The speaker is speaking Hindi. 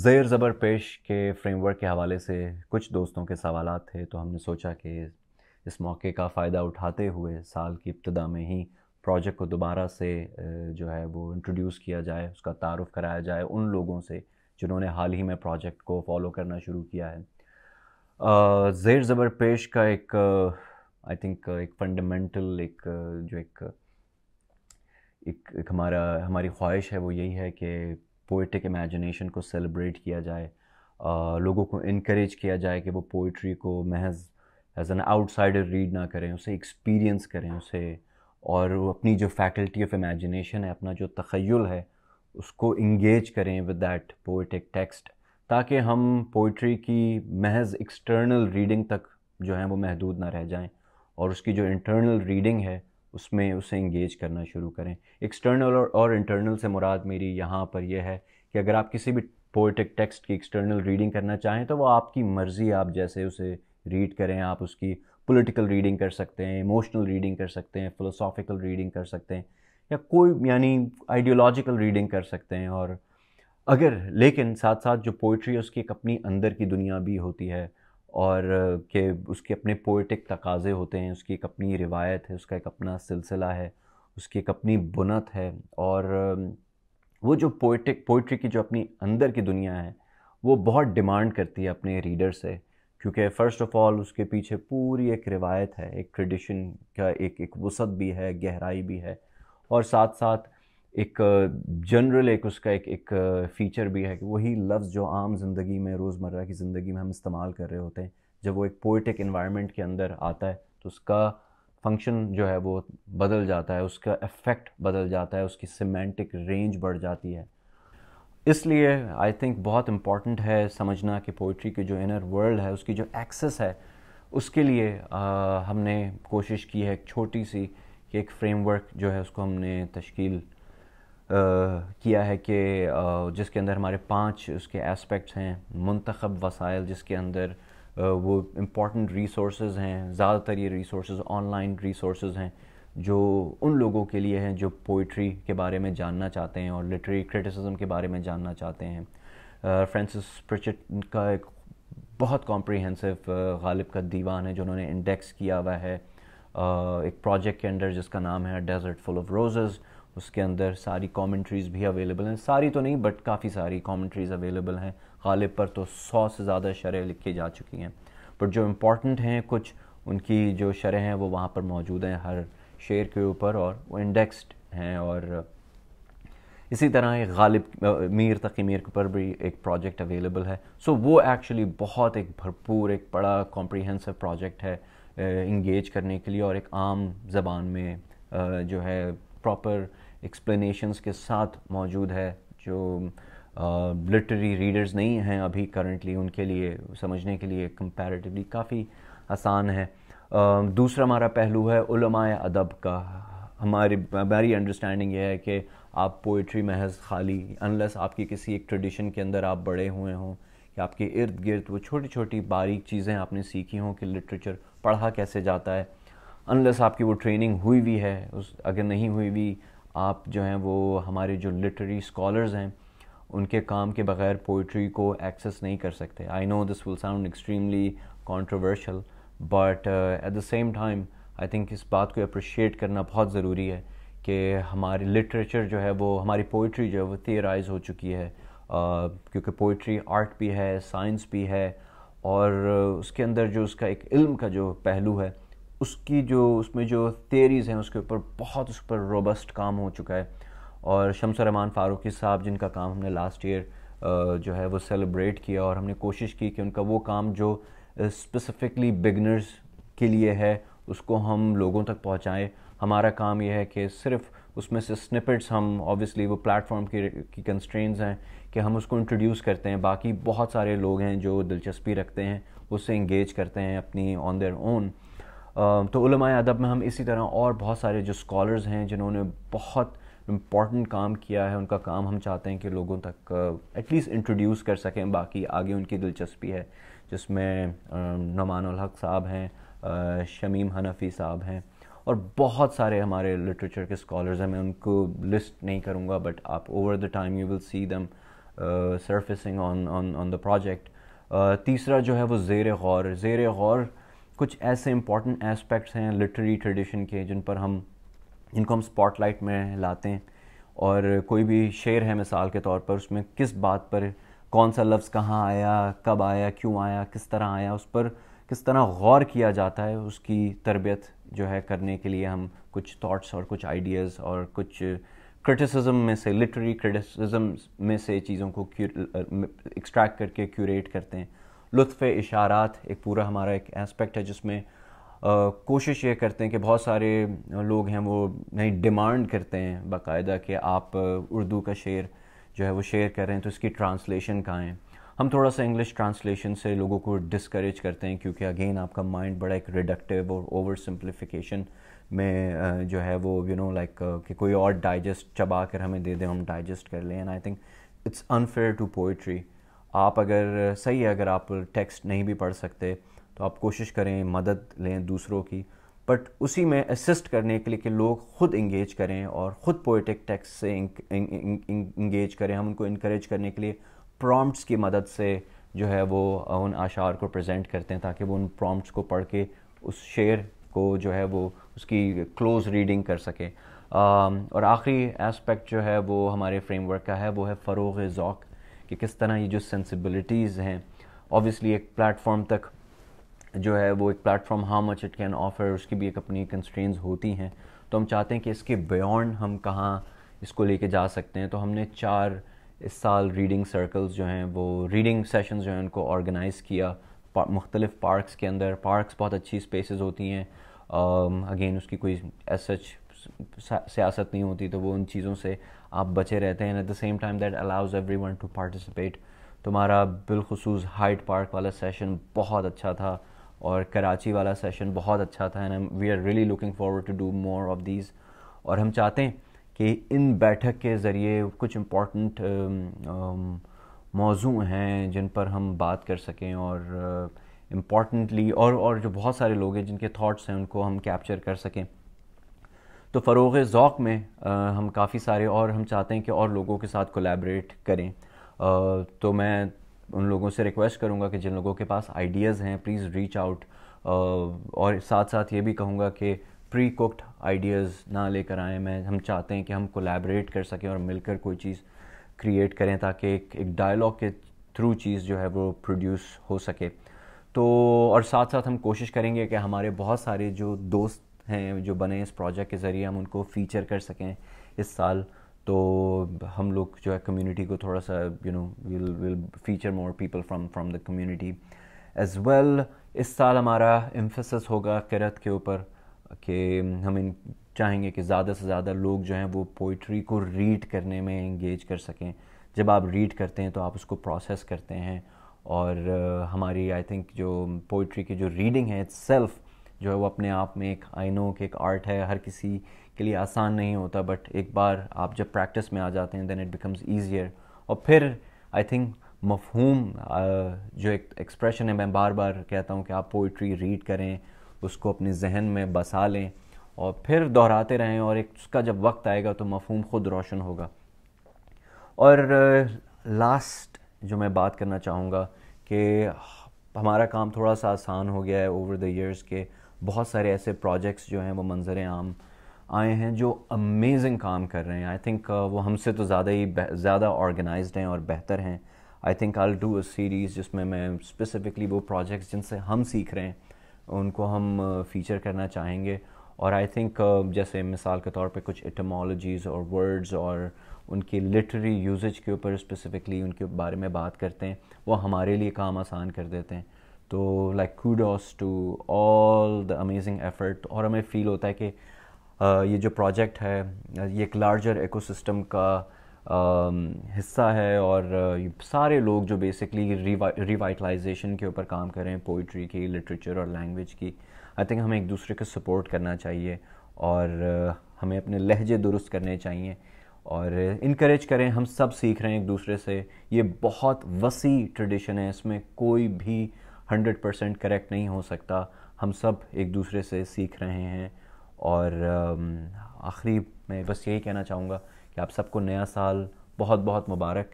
ज़ैर ज़बर पेश के फ्रेमवर्क के हवाले से कुछ दोस्तों के सवाल थे तो हमने सोचा कि इस मौके का फ़ायदा उठाते हुए साल की इब्तदा में ही प्रोजेक्ट को दोबारा से जो है वो इंट्रोड्यूस किया जाए उसका तारफ़ कराया जाए उन लोगों से जिन्होंने हाल ही में प्रोजेक्ट को फॉलो करना शुरू किया है ज़ैर ज़बर पेश का एक आई थिंक एक फंडामेंटल एक जो एक एक, एक हमारा हमारी ख्वाहिश है वो यही है कि पोइटिक इमेजिनेशन को सेलिब्रेट किया जाए आ, लोगों को इनक्रेज किया जाए कि वो पोइट्री को महज एज एन आउटसाइडर रीड ना करें उसे एक्सपीरियंस करें उसे और अपनी जो फैकल्टी ऑफ इमेजिनेशन है अपना जो तखयल है उसको इंगेज करें विद डैट पोइटिक टेक्स्ट ताकि हम पोइट्री की महज एक्सटर्नल रीडिंग तक जो है वो महदूद ना रह जाएं और उसकी जो इंटरनल रीडिंग है उसमें उसे इंगेज करना शुरू करें एक्सटर्नल और, और इंटरनल से मुराद मेरी यहाँ पर यह है कि अगर आप किसी भी पोइटिक टेक्स्ट की एक्सटर्नल रीडिंग करना चाहें तो वो आपकी मर्ज़ी आप जैसे उसे रीड करें आप उसकी पॉलिटिकल रीडिंग कर सकते हैं इमोशनल रीडिंग कर सकते हैं फिलोसॉफिकल रीडिंग कर सकते हैं या कोई यानी आइडियोलॉजिकल रीडिंग कर सकते हैं और अगर लेकिन साथ साथ जो पोइट्री है उसकी एक अपनी अंदर की दुनिया भी होती है और के उसके अपने पोइटिक तकाजे होते हैं उसकी एक अपनी रिवायत है उसका एक अपना सिलसिला है उसकी एक अपनी बुनत है और वो जो पोइटिक पोइट्री की जो अपनी अंदर की दुनिया है वो बहुत डिमांड करती है अपने रीडर से क्योंकि फ़र्स्ट ऑफ़ ऑल उसके पीछे पूरी एक रिवायत है एक ट्रेडिशन का एक एक वसत भी है गहराई भी है और साथ साथ एक जनरल एक उसका एक एक फ़ीचर भी है कि वही लफ्ज़ जो आम ज़िंदगी में रोज़मर्रा की ज़िंदगी में हम इस्तेमाल कर रहे होते हैं जब वो एक पोइटिक इन्वायरमेंट के अंदर आता है तो उसका फंक्शन जो है वो बदल जाता है उसका इफ़ेक्ट बदल जाता है उसकी सिमेंटिक रेंज बढ़ जाती है इसलिए आई थिंक बहुत इम्पॉर्टेंट है समझना कि पोइट्री के जो इनर वर्ल्ड है उसकी जो एक्सेस है उसके लिए आ, हमने कोशिश की है एक छोटी सी कि एक फ्रेमवर्क जो है उसको हमने तश्कील किया है कि जिसके अंदर हमारे पांच उसके एस्पेक्ट्स हैं मंतखब वसाइल जिसके अंदर वो इम्पॉर्टेंट रिसोर्स हैं ज़्यादातर ये रिसोर्स ऑनलाइन रिसोर्स हैं जो उन लोगों के लिए हैं जो पोइट्री के बारे में जानना चाहते हैं और लिटरेरी क्रिटिसिज्म के बारे में जानना चाहते हैं फ्रांसिस प्रिचट का एक बहुत कॉम्प्रिहेंसिव गालिब का दीवान है जो उन्होंने इंडेक्स किया हुआ है एक प्रोजेक्ट के अंडर जिसका नाम है डेजर्ट फुल ऑफ रोजेज़ उसके अंदर सारी कॉमेंट्रीज़ भी अवेलेबल हैं सारी तो नहीं बट काफ़ी सारी कॉमेंट्रीज़ अवेलेबल हैं गालिब पर तो सौ से ज़्यादा शरह लिखी जा चुकी हैं बट जो इम्पॉर्टेंट हैं कुछ उनकी जो शरह हैं वो वहाँ पर मौजूद हैं हर शेर के ऊपर और वो इंडेक्सड हैं और इसी तरह एक गालिब मीर तकी मीर पर भी एक प्रोजेक्ट अवेलेबल है सो so, वो एक्चुअली बहुत एक भरपूर एक बड़ा कॉम्प्रीहेंसिव प्रोजेक्ट है इंगेज करने के लिए और एक आम जबान में जो है प्रॉपर एक्सप्लेनेशंस के साथ मौजूद है जो लिटरी uh, रीडर्स नहीं हैं अभी करंटली उनके लिए समझने के लिए कंपैरेटिवली काफ़ी आसान है uh, दूसरा हमारा पहलू है उलमाए अदब का हमारी हमारी अंडरस्टैंडिंग यह है कि आप पोइट्री महज खाली अनलेस आपकी किसी एक ट्रेडिशन के अंदर आप बड़े हुए हों कि आपके इर्द गिर्द वो छोटी छोटी बारीक चीज़ें आपने सीखी हों कि लिटरेचर पढ़ा कैसे जाता है अनलेस आपकी वो ट्रेनिंग हुई भी है उस अगर नहीं हुई भी आप जो हैं वो हमारे जो लिटरेरी स्कॉलर्स हैं उनके काम के बगैर पोइट्री को एक्सेस नहीं कर सकते I know this will sound extremely controversial but at the same time I think इस बात को अप्रिशिएट करना बहुत ज़रूरी है कि हमारी लिटरेचर जो है वो हमारी पोइट्री जो है वो थियराइज हो चुकी है uh, क्योंकि पोइट्री आर्ट भी है साइंस भी है और uh, उसके अंदर जो उसका एक इल्म का जो पहलू है उसकी जो उसमें जो तेरीज़ हैं उसके ऊपर बहुत उस पर रोबस्ट काम हो चुका है और शमसर रहमान फ़ारूकी साहब जिनका काम हमने लास्ट ईयर जो है वो सेलिब्रेट किया और हमने कोशिश की कि उनका वो काम जो स्पेसिफ़िकली बिगनर्स के लिए है उसको हम लोगों तक पहुँचाएँ हमारा काम यह है कि सिर्फ उसमें से स्निपेट्स हम ऑब्वियसली वो प्लेटफॉर्म की की कंस्ट्रेंस हैं कि हम उसको इंट्रोड्यूस करते हैं बाकी बहुत सारे लोग हैं जो दिलचस्पी रखते हैं उससे इंगेज करते हैं अपनी ऑन देयर ओन तो अदब में हम इसी तरह और बहुत सारे जो स्कॉलर्स हैं जिन्होंने बहुत इम्पॉर्टेंट काम किया है उनका काम हम चाहते हैं कि लोगों तक एटलीस्ट इंट्रोड्यूस कर सकें बाकी आगे उनकी दिलचस्पी है जिसमें नमान हक साहब हैं शमीम हनफी साहब हैं और बहुत सारे हमारे लिटरेचर के स्कॉलर्स हैं मैं उनको लिस्ट नहीं करूँगा बट आप over the time you will see them surfacing on on on the project तीसरा जो है वो जेर गौर जेर गौर कुछ ऐसे इंपॉर्टेंट एस्पेक्ट्स हैं लिटरेरी ट्रेडिशन के जिन पर हम जिनको हम स्पॉटलाइट में लाते हैं और कोई भी शेर है मिसाल के तौर पर उसमें किस बात पर कौन सा लफ्ज़ कहाँ आया कब आया क्यों आया किस तरह आया उस पर किस तरह गौर किया जाता है उसकी तरबियत जो है करने के लिए हम कुछ थॉट्स और कुछ आइडियाज़ और कुछ क्रिटिसिज्म में से लिटरेरी क्रिटिसिज्म में से चीज़ों को एक्सट्रैक्ट करके क्यूरेट करते हैं लुफ़ इशारात एक पूरा हमारा एक एस्पेक्ट है जिसमें कोशिश ये करते हैं कि बहुत सारे लोग हैं वो नहीं डिमांड करते हैं बाकायदा कि आप उर्दू का शेर जो है वो शेयर करें तो इसकी ट्रांसलेशन कहाँ है हम थोड़ा सा इंग्लिश ट्रांसलेशन से लोगों को डिसक्रेज करते हैं क्योंकि अगेन आपका माइंड बड़ा एक रिडक्टिव और ओवर सिंप्लीफिकेशन में जो है वो यू नो लाइक कि कोई और डाइजेस्ट चबा कर हमें दे दें हम डाइजेस्ट कर लें and I think it's unfair to poetry आप अगर सही है अगर आप टेक्स्ट नहीं भी पढ़ सकते तो आप कोशिश करें मदद लें दूसरों की बट उसी में असिस्ट करने के लिए कि लोग खुद इंगेज करें और ख़ुद पोइटिक टेक्स्ट से इंगेज करें हम उनको इनक्रेज करने के लिए प्रॉम्प्ट्स की मदद से जो है वो उन आशार को प्रेजेंट करते हैं ताकि वो उन प्रॉम्प्ट्स को पढ़ के उस शेर को जो है वो उसकी क्लोज रीडिंग कर सकें और आखिरी एस्पेक्ट जो है वो हमारे फ्रेमवर्क का है वो है फ़रोग ज़ौक़ कि किस तरह ये जो सेंसिबिलिटीज़ हैं ऑब्वियसली एक प्लेटफॉर्म तक जो है वो एक platform how much it can offer उसकी भी एक अपनी कंस्ट्रेंस होती हैं तो हम चाहते हैं कि इसके बियॉन्ड हम कहाँ इसको लेके जा सकते हैं तो हमने चार इस साल रीडिंग सर्कल्स जो हैं वो रीडिंग सेशन जो हैं उनको ऑर्गेनाइज़ किया मुख्तलिफ़ पार्कस के अंदर पार्कस बहुत अच्छी स्पेसेस होती हैं अगेन उसकी कोई एस सच सियासत नहीं होती तो वो उन चीज़ों से आप बचे रहते हैं at the same time that allows everyone to participate तुम्हारा बिलखसूस हाइट पार्क वाला सेशन बहुत अच्छा था और कराची वाला सेशन बहुत अच्छा था and we are really looking forward to do more of these और हम चाहते हैं कि इन बैठक के ज़रिए कुछ इम्पॉर्टेंट um, um, मौजू हैं जिन पर हम बात कर सकें और इम्पॉर्टेंटली uh, और और जो बहुत सारे लोग हैं जिनके थॉट्स हैं उनको हम कैप्चर कर सकें तो फ़रोग ज़ौक़ में आ, हम काफ़ी सारे और हम चाहते हैं कि और लोगों के साथ कोलेबरेट करें आ, तो मैं उन लोगों से रिक्वेस्ट करूँगा कि जिन लोगों के पास आइडियाज़ हैं प्लीज़ रीच आउट और साथ साथ ये भी कहूँगा कि प्री कुकड आइडियाज़ ना लेकर आएँ मैं हम चाहते हैं कि हम कोलेबरेट कर सकें और मिलकर कोई चीज़ क्रिएट करें ताकि एक एक डायलॉग के थ्रू चीज़ जो है वो प्रोड्यूस हो सके तो और साथ साथ हम कोशिश करेंगे कि हमारे बहुत सारे जो दोस्त हैं जो बने इस प्रोजेक्ट के ज़रिए हम उनको फीचर कर सकें इस साल तो हम लोग जो है कम्युनिटी को थोड़ा सा you know will will feature more people from from the community as well इस साल हमारा एम्फेसिस होगा किरत के ऊपर कि हम इन चाहेंगे कि ज़्यादा से ज़्यादा लोग जो हैं वो पोइट्री को रीड करने में इंगेज कर सकें जब आप रीड करते हैं तो आप उसको प्रोसेस करते हैं और uh, हमारी आई थिंक जो पोइट्री की जो रीडिंग है इट्स सेल्फ़ जो है वो अपने आप में एक आई नो कि एक आर्ट है हर किसी के लिए आसान नहीं होता बट एक बार आप जब प्रैक्टिस में आ जाते हैं देन इट बिकम्स ईजियर और फिर आई थिंक मफहूम जो एक एक्सप्रेशन है मैं बार बार कहता हूँ कि आप पोइट्री रीड करें उसको अपने जहन में बसा लें और फिर दोहराते रहें और एक उसका जब वक्त आएगा तो मफहूम ख़ुद रोशन होगा और लास्ट जो मैं बात करना चाहूँगा कि हमारा काम थोड़ा सा आसान हो गया है ओवर द ईयर्स के बहुत सारे ऐसे प्रोजेक्ट्स जो हैं वो मंजर आम आए हैं जो अमेजिंग काम कर रहे हैं आई थिंक uh, वो हमसे तो ज़्यादा ही ज़्यादा ऑर्गेनाइज हैं और बेहतर हैं I think I do a series जिसमें मैं स्पेसिफिकली वो प्रोजेक्ट्स जिनसे हम सीख रहे हैं उनको हम फीचर uh, करना चाहेंगे और आई थिंक uh, जैसे मिसाल के तौर पे कुछ एटमोलॉजीज़ और वर्ड्स और उनके लिटरी यूजेज के ऊपर स्पेसिफिकली उनके बारे में बात करते हैं वो हमारे लिए काम आसान कर देते हैं तो like kudos to all the amazing effort और हमें फील होता है कि ये जो प्रोजेक्ट है ये एक लार्जर एकोसिस्टम का हिस्सा है और सारे लोग जो बेसिकली रिवाइटलाइजेशन के ऊपर काम कर रहे हैं पोइट्री की लिटरेचर और लैंग्वेज की आई थिंक हमें एक दूसरे को सपोर्ट करना चाहिए और हमें अपने लहजे दुरुस्त करने चाहिए और इनक्रेज करें हम सब सीख रहे हैं एक दूसरे से ये बहुत वसी ट्रेडिशन है इसमें कोई भी हंड्रेड परसेंट करेक्ट नहीं हो सकता हम सब एक दूसरे से सीख रहे हैं और आखिरी मैं बस यही कहना चाहूँगा कि आप सबको नया साल बहुत बहुत मुबारक